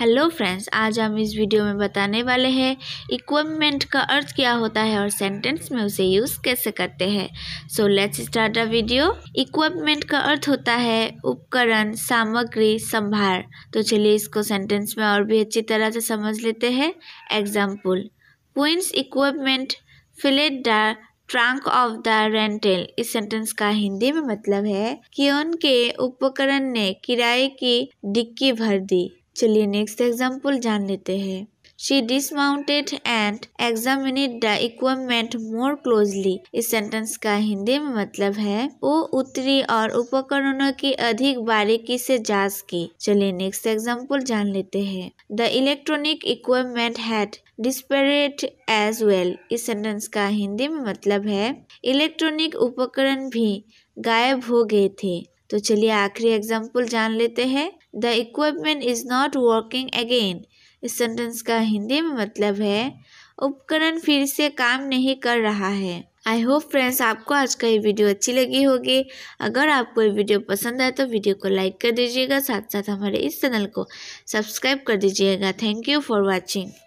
hello friends आज हम इस वीडियो में बताने वाले हैं इक्वमेंट का अर्थ क्या होता है और सेंटेंस में उसे यूज़ कैसे करते हैं so let's start video equipment का अर्थ होता है उपकरण सामग्री संभार तो चलिए इसको सेंटेंस में और भी अच्छी तरह से समझ लेते हैं एग्जाम्पल पुइंस equipment fillet the trunk of the rental इस सेंटेंस का हिंदी में मतलब है कि उनके उपकरण ने किराए की डिक्की भर दी चलिए नेक्स्ट एग्जाम्पल जान लेते हैं she dismounted and examined the equipment more closely इस सेंटेंस का हिंदी में मतलब है वो उत्तरी और उपकरणों की अधिक बारीकी से जांच की चलिए नेक्स्ट एग्जाम्पल जान लेते हैं the electronic equipment had disappeared as well इस सेंटेंस का हिंदी में मतलब है इलेक्ट्रॉनिक उपकरण भी गायब हो गए थे तो चलिए आखिरी एग्जाम्पल जान लेते हैं the equipment is not working again इस सेंटेंस का हिंदी में मतलब है उपकरण फिर से काम नहीं कर रहा है आई होप फ्रेंड्स आपको आज का ये वीडियो अच्छी लगी होगी अगर आपको ये वीडियो पसंद आए तो वीडियो को लाइक कर दीजिएगा साथ साथ हमारे इस चैनल को सब्सक्राइब कर दीजिएगा थैंक यू फॉर वॉचिंग